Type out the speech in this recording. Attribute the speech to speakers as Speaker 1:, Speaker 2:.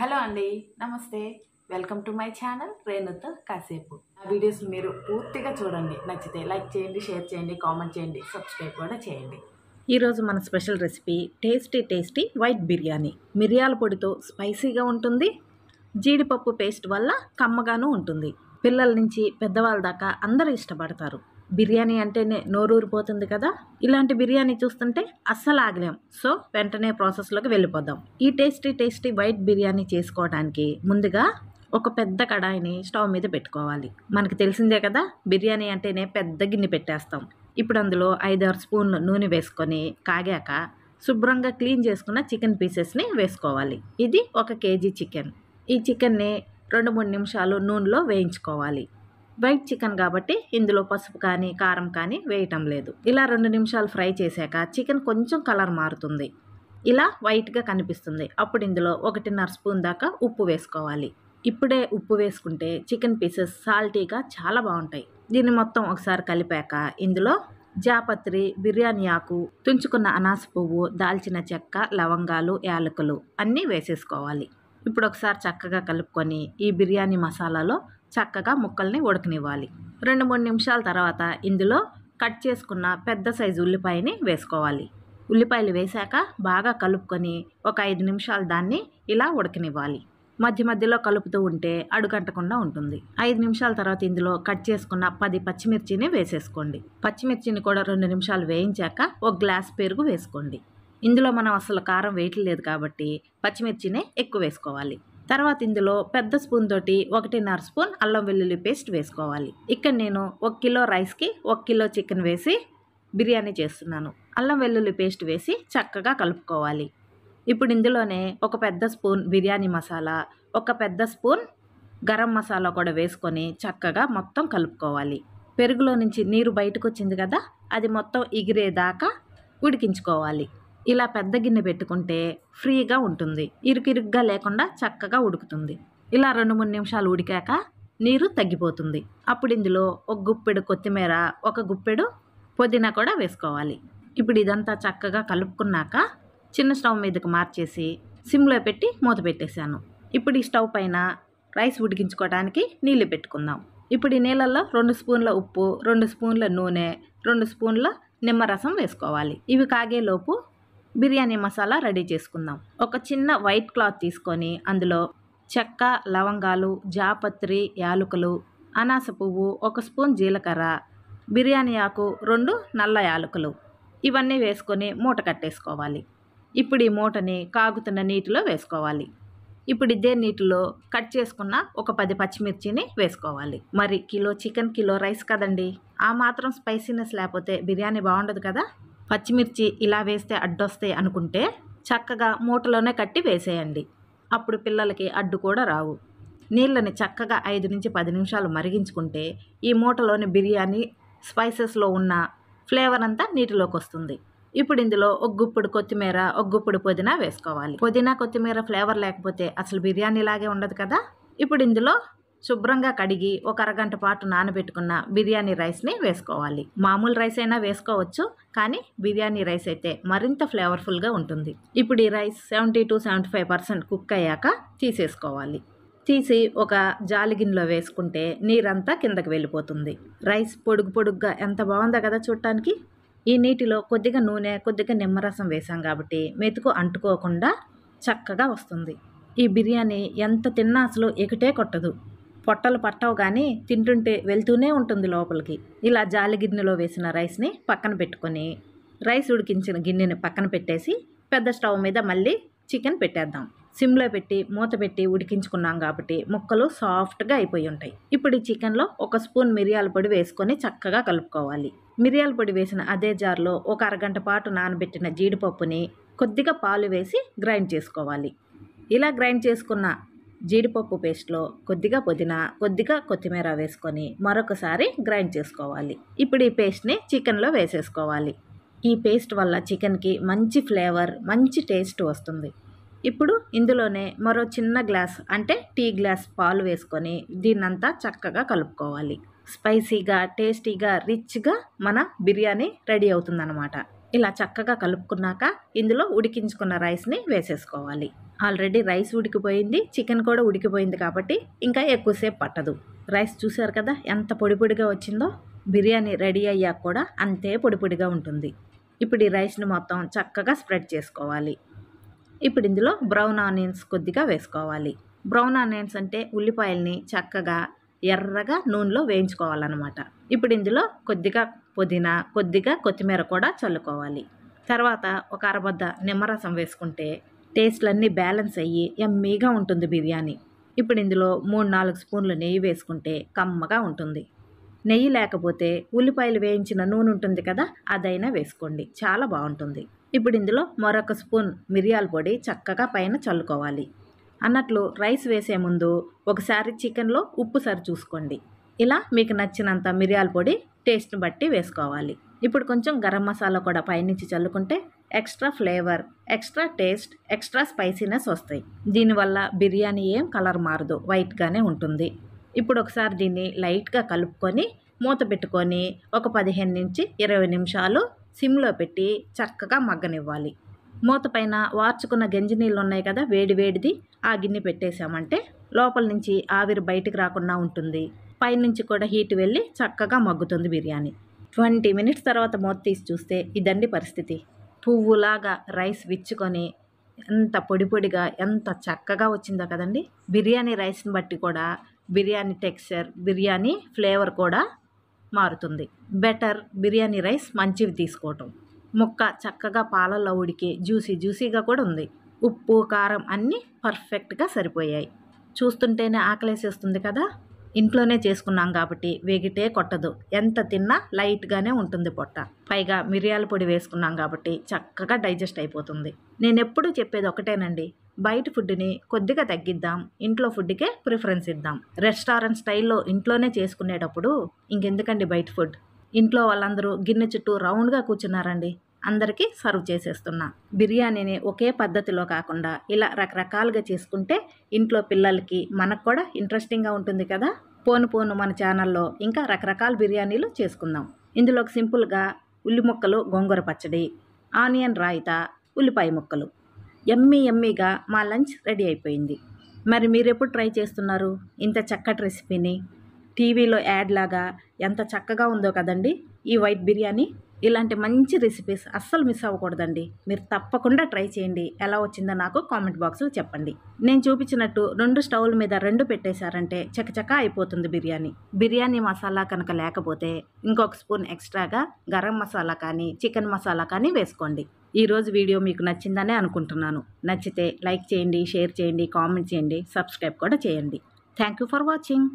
Speaker 1: hello అండి నమస్తే welcome to my channel రేణుతో కాసేపు నా వీడియోస్ మీరు పూర్తిగా చూడండి నచ్చితే లైక్ చేయండి షేర్ చేయండి కామెంట్ చేయండి సబ్స్క్రైబ్ కూడా చేయండి ఈరోజు మన special recipe tasty tasty white biryani మిరియాల పొడితో స్పైసీగా ఉంటుంది జీడిపప్పు పేస్ట్ వల్ల కమ్మగాను ఉంటుంది పిల్లల నుంచి పెద్దవాళ్ళ దాకా అందరూ ఇష్టపడతారు బిర్యానీ అంటేనే నోరూరిపోతుంది కదా ఇలాంటి బిర్యానీ చూస్తుంటే అస్సలు ఆగలేం సో వెంటనే ప్రాసెస్లోకి వెళ్ళిపోదాం ఈ టేస్టీ టేస్టీ వైట్ బిర్యానీ చేసుకోవడానికి ముందుగా ఒక పెద్ద కడాయిని స్టవ్ మీద పెట్టుకోవాలి మనకు తెలిసిందే కదా బిర్యానీ అంటేనే పెద్ద గిన్నె పెట్టేస్తాం ఇప్పుడు అందులో ఐదారు స్పూన్లు నూనె వేసుకొని కాగాక శుభ్రంగా క్లీన్ చేసుకున్న చికెన్ పీసెస్ని వేసుకోవాలి ఇది ఒక కేజీ చికెన్ ఈ చికెన్ని రెండు మూడు నిమిషాలు నూనెలో వేయించుకోవాలి వైట్ చికెన్ కాబట్టి ఇందులో పసుపు కానీ కారం కానీ వేయటం లేదు ఇలా రెండు నిమిషాలు ఫ్రై చేశాక చికెన్ కొంచెం కలర్ మారుతుంది ఇలా వైట్గా కనిపిస్తుంది అప్పుడు ఇందులో ఒకటిన్నర స్పూన్ దాకా ఉప్పు వేసుకోవాలి ఇప్పుడే ఉప్పు వేసుకుంటే చికెన్ పీసెస్ సాల్టీగా చాలా బాగుంటాయి దీన్ని మొత్తం ఒకసారి కలిపాక ఇందులో జాపత్రి బిర్యానీ ఆకు తుంచుకున్న అనాస పువ్వు దాల్చిన చెక్క లవంగాలు యాలకులు అన్నీ వేసేసుకోవాలి ఇప్పుడు ఒకసారి చక్కగా కలుపుకొని ఈ బిర్యానీ మసాలాలో చక్కగా ముక్కల్ని ఉడకనివ్వాలి రెండు మూడు నిమిషాల తర్వాత ఇందులో కట్ చేసుకున్న పెద్ద సైజు ఉల్లిపాయని వేసుకోవాలి ఉల్లిపాయలు వేశాక బాగా కలుపుకొని ఒక ఐదు నిమిషాలు దాన్ని ఇలా ఉడకనివ్వాలి మధ్య మధ్యలో కలుపుతూ ఉంటే అడుగంటకుండా ఉంటుంది ఐదు నిమిషాల తర్వాత ఇందులో కట్ చేసుకున్న పది పచ్చిమిర్చిని వేసేసుకోండి పచ్చిమిర్చిని కూడా రెండు నిమిషాలు వేయించాక ఒక గ్లాస్ పెరుగు వేసుకోండి ఇందులో మనం అసలు కారం వేయట్లేదు కాబట్టి పచ్చిమిర్చినే ఎక్కువ వేసుకోవాలి తర్వాత ఇందులో పెద్ద స్పూన్ తోటి ఒకటిన్నర స్పూన్ అల్లం వెల్లుల్లి పేస్ట్ వేసుకోవాలి ఇక్కడ నేను ఒక కిలో రైస్కి ఒక కిలో చికెన్ వేసి బిర్యానీ చేస్తున్నాను అల్లం వెల్లుల్లి పేస్ట్ వేసి చక్కగా కలుపుకోవాలి ఇప్పుడు ఇందులోనే ఒక పెద్ద స్పూన్ బిర్యానీ మసాలా ఒక పెద్ద స్పూన్ గరం మసాలా కూడా వేసుకొని చక్కగా మొత్తం కలుపుకోవాలి పెరుగులో నుంచి నీరు బయటకు వచ్చింది కదా అది మొత్తం ఎగిరేదాకా ఉడికించుకోవాలి ఇలా పెద్ద గిన్నె పెట్టుకుంటే ఫ్రీగా ఉంటుంది ఇరుకిరుగ్గా లేకుండా చక్కగా ఉడుకుతుంది ఇలా రెండు మూడు నిమిషాలు ఉడికాక నీరు తగ్గిపోతుంది అప్పుడు ఇందులో ఒక గుప్పెడు కొత్తిమీర ఒక గుప్పెడు పుదీనా కూడా వేసుకోవాలి ఇప్పుడు ఇదంతా చక్కగా కలుపుకున్నాక చిన్న స్టవ్ మీదకి మార్చేసి సిమ్లో పెట్టి మూత పెట్టేశాను ఇప్పుడు ఈ స్టవ్ పైన రైస్ ఉడికించుకోవడానికి నీళ్ళు పెట్టుకుందాం ఇప్పుడు ఈ నీళ్ళల్లో రెండు స్పూన్ల ఉప్పు రెండు స్పూన్ల నూనె రెండు స్పూన్ల నిమ్మరసం వేసుకోవాలి ఇవి కాగేలోపు బిర్యానీ మసాలా రెడీ చేసుకుందాం ఒక చిన్న వైట్ క్లాత్ తీసుకొని అందులో చెక్క లవంగాలు జాపత్రి యాలకులు అనాస పువ్వు ఒక స్పూన్ జీలకర్ర బిర్యానీ ఆకు రెండు నల్ల యాలకులు ఇవన్నీ వేసుకొని మూట కట్టేసుకోవాలి ఇప్పుడు ఈ మూటని కాగుతున్న నీటిలో వేసుకోవాలి ఇప్పుడు ఇదే నీటిలో కట్ చేసుకున్న ఒక పది పచ్చిమిర్చిని వేసుకోవాలి మరి కిలో చికెన్ కిలో రైస్ కదండి ఆ మాత్రం స్పైసీనెస్ లేకపోతే బిర్యానీ బాగుండదు కదా పచ్చిమిర్చి ఇలా వేస్తే అడ్డొస్తాయి అనుకుంటే చక్కగా మూటలోనే కట్టి వేసేయండి అప్పుడు పిల్లలకి అడ్డు కూడా రావు నీళ్ళని చక్కగా ఐదు నుంచి పది నిమిషాలు మరిగించుకుంటే ఈ మూటలోని బిర్యానీ స్పైసెస్లో ఉన్న ఫ్లేవర్ అంతా నీటిలోకి వస్తుంది ఇప్పుడు ఇందులో ఒక గుప్పుడు కొత్తిమీర ఒక గుప్పుడు పుదీనా వేసుకోవాలి పుదీనా కొత్తిమీర ఫ్లేవర్ లేకపోతే అసలు బిర్యానీ లాగే ఉండదు కదా ఇప్పుడు ఇందులో శుభ్రంగా కడిగి ఒక అరగంట పాటు నానబెట్టుకున్న బిర్యానీ రైస్ని వేసుకోవాలి మామూలు రైస్ అయినా వేసుకోవచ్చు కానీ బిర్యానీ రైస్ అయితే మరింత ఫ్లేవర్ఫుల్గా ఉంటుంది ఇప్పుడు ఈ rice seventy two seventy five percent cook అయ్యాక తీసేసుకోవాలి తీసి ఒక జాలిగిన్లో వేసుకుంటే నీరంతా కిందకి వెళ్ళిపోతుంది రైస్ పొడుగు పొడుగ్గా ఎంత బాగుందో కదా చూడటానికి ఈ నీటిలో కొద్దిగా నూనె కొద్దిగా నిమ్మరసం వేసాం కాబట్టి మెతుకు అంటుకోకుండా చక్కగా వస్తుంది ఈ బిర్యానీ ఎంత తిన్నా అసలు ఎకటే కొట్టదు పొట్టలు పట్టవు కానీ తింటుంటే వెళ్తూనే ఉంటుంది లోపలికి ఇలా జాలి గిన్నెలో వేసిన రైస్ని పక్కన పెట్టుకొని రైస్ ఉడికించిన గిన్నెని పక్కన పెట్టేసి పెద్ద స్టవ్ మీద మళ్ళీ చికెన్ పెట్టేద్దాం సిమ్లో పెట్టి మూత పెట్టి ఉడికించుకున్నాం కాబట్టి ముక్కలు సాఫ్ట్గా అయిపోయి ఉంటాయి ఇప్పుడు ఈ చికెన్లో ఒక స్పూన్ మిరియాల పొడి వేసుకొని చక్కగా కలుపుకోవాలి మిరియాల పొడి వేసిన అదే జార్లో ఒక అరగంట పాటు నానబెట్టిన జీడిపప్పుని కొద్దిగా పాలు వేసి గ్రైండ్ చేసుకోవాలి ఇలా గ్రైండ్ చేసుకున్న జీడిపప్పు పేస్ట్లో కొద్దిగా పుదీనా కొద్దిగా కొత్తిమీర వేసుకొని మరొకసారి గ్రైండ్ చేసుకోవాలి ఇప్పుడు ఈ పేస్ట్ని చికెన్లో వేసేసుకోవాలి ఈ పేస్ట్ వల్ల చికెన్కి మంచి ఫ్లేవర్ మంచి టేస్ట్ వస్తుంది ఇప్పుడు ఇందులోనే మరో చిన్న గ్లాస్ అంటే టీ గ్లాస్ పాలు వేసుకొని దీన్నంతా చక్కగా కలుపుకోవాలి స్పైసీగా టేస్టీగా రిచ్గా మన బిర్యానీ రెడీ అవుతుందన్నమాట ఇలా చక్కగా కలుపుకున్నాక ఇందులో ఉడికించుకున్న రైస్ని వేసేసుకోవాలి ఆల్రెడీ రైస్ ఉడికిపోయింది చికెన్ కూడా ఉడికిపోయింది కాబట్టి ఇంకా ఎక్కువసేపు పట్టదు రైస్ చూసారు కదా ఎంత పొడి పొడిగా వచ్చిందో బిర్యానీ రెడీ అయ్యాక కూడా అంతే పొడి పొడిగా ఉంటుంది ఇప్పుడు ఈ రైస్ని మొత్తం చక్కగా స్ప్రెడ్ చేసుకోవాలి ఇప్పుడు ఇందులో బ్రౌన్ ఆనియన్స్ కొద్దిగా వేసుకోవాలి బ్రౌన్ ఆనియన్స్ అంటే ఉల్లిపాయల్ని చక్కగా ఎర్రగా నూనెలో వేయించుకోవాలన్నమాట ఇప్పుడు ఇందులో కొద్దిగా పుదీనా కొద్దిగా కొత్తిమీర కూడా చల్లుకోవాలి తర్వాత ఒక అరబద్ద నిమ్మరసం వేసుకుంటే టేస్ట్లన్నీ బ్యాలెన్స్ అయ్యి ఎమ్మీగా ఉంటుంది బిర్యానీ ఇప్పుడు ఇందులో మూడు నాలుగు స్పూన్లు నెయ్యి వేసుకుంటే కమ్మగా ఉంటుంది నెయ్యి లేకపోతే ఉల్లిపాయలు వేయించిన నూనె ఉంటుంది కదా అదైనా వేసుకోండి చాలా బాగుంటుంది ఇప్పుడు ఇందులో మరొక స్పూన్ మిరియాల పొడి చక్కగా పైన చల్లుకోవాలి అన్నట్లు రైస్ వేసే ముందు ఒకసారి చికెన్లో ఉప్పు సరి చూసుకోండి ఇలా మీకు నచ్చినంత మిరియాల పొడి టేస్ట్ని బట్టి వేసుకోవాలి ఇప్పుడు కొంచెం గరం మసాలా కూడా పైనుంచి చల్లుకుంటే extra flavour extra taste extra spiciness వస్తాయి దీనివల్ల బిర్యానీ ఏం కలర్ మారదు వైట్గానే ఉంటుంది ఇప్పుడు ఒకసారి దీన్ని లైట్గా కలుపుకొని మూత పెట్టుకొని ఒక పదిహేను నుంచి ఇరవై నిమిషాలు సిమ్లో పెట్టి చక్కగా మగ్గనివ్వాలి మూత పైన వార్చుకున్న నీళ్ళు ఉన్నాయి కదా వేడి వేడిది ఆ గిన్నె పెట్టేశామంటే లోపల నుంచి ఆవిరి బయటికి రాకుండా ఉంటుంది పైనుంచి కూడా హీట్ వెళ్ళి చక్కగా మగ్గుతుంది బిర్యానీ ట్వంటీ మినిట్స్ తర్వాత మూత తీసి చూస్తే ఇదండి పరిస్థితి పువ్వులాగా రైస్ విచ్చుకొని ఎంత పొడి పొడిగా ఎంత చక్కగా వచ్చిందో కదండి బిర్యానీ రైస్ని బట్టి కూడా బిర్యానీ టెక్స్చర్ బిర్యానీ ఫ్లేవర్ కూడా మారుతుంది బెటర్ బిర్యానీ రైస్ మంచివి తీసుకోవటం ముక్క చక్కగా పాలల్లో ఉడికి జ్యూసీ జ్యూసీగా కూడా ఉంది ఉప్పు కారం అన్నీ పర్ఫెక్ట్గా సరిపోయాయి చూస్తుంటేనే ఆకలేసేస్తుంది కదా ఇంట్లోనే చేసుకున్నాం కాబట్టి వెగిటే కొట్టదు ఎంత తిన్నా లైట్గానే ఉంటుంది పొట్ట పైగా మిరియాల పొడి వేసుకున్నాం కాబట్టి చక్కగా డైజెస్ట్ అయిపోతుంది నేను ఎప్పుడూ చెప్పేది ఒకటేనండి బయట ఫుడ్ని కొద్దిగా తగ్గిద్దాం ఇంట్లో ఫుడ్కే ప్రిఫరెన్స్ ఇద్దాం రెస్టారెంట్ స్టైల్లో ఇంట్లోనే చేసుకునేటప్పుడు ఇంకెందుకండి బయట ఫుడ్ ఇంట్లో వాళ్ళందరూ గిన్నె చుట్టూ రౌండ్గా కూర్చున్నారండి అందరికీ సర్వ్ చేసేస్తున్నా బిర్యానీని ఒకే పద్ధతిలో కాకుండా ఇలా రకరకాలుగా చేసుకుంటే ఇంట్లో పిల్లలకి మనకు కూడా ఇంట్రెస్టింగ్గా ఉంటుంది కదా పోను పోను మన ఛానల్లో ఇంకా రకరకాల బిర్యానీలు చేసుకుందాం ఇందులో సింపుల్గా ఉల్లి ముక్కలు గోంగూర పచ్చడి ఆనియన్ రాయిత ఉల్లిపాయ ముక్కలు ఎమ్మీ ఎమ్మీగా మా లంచ్ రెడీ అయిపోయింది మరి మీరెప్పుడు ట్రై చేస్తున్నారు ఇంత చక్కటి రెసిపీని టీవీలో యాడ్ లాగా ఎంత చక్కగా ఉందో కదండి ఈ వైట్ బిర్యానీ ఇలాంటి మంచి రెసిపీస్ అస్సలు మిస్ అవ్వకూడదండి మీరు తప్పకుండా ట్రై చేయండి ఎలా వచ్చిందో నాకు కామెంట్ బాక్స్లో చెప్పండి నేను చూపించినట్టు రెండు స్టవ్ల మీద రెండు పెట్టేశారంటే చకచక అయిపోతుంది బిర్యానీ బిర్యానీ మసాలా కనుక లేకపోతే ఇంకొక స్పూన్ ఎక్స్ట్రాగా గరం మసాలా కానీ చికెన్ మసాలా కానీ వేసుకోండి ఈరోజు వీడియో మీకు నచ్చిందనే అనుకుంటున్నాను నచ్చితే లైక్ చేయండి షేర్ చేయండి కామెంట్ చేయండి సబ్స్క్రైబ్ కూడా చేయండి థ్యాంక్ యూ ఫర్ వాచింగ్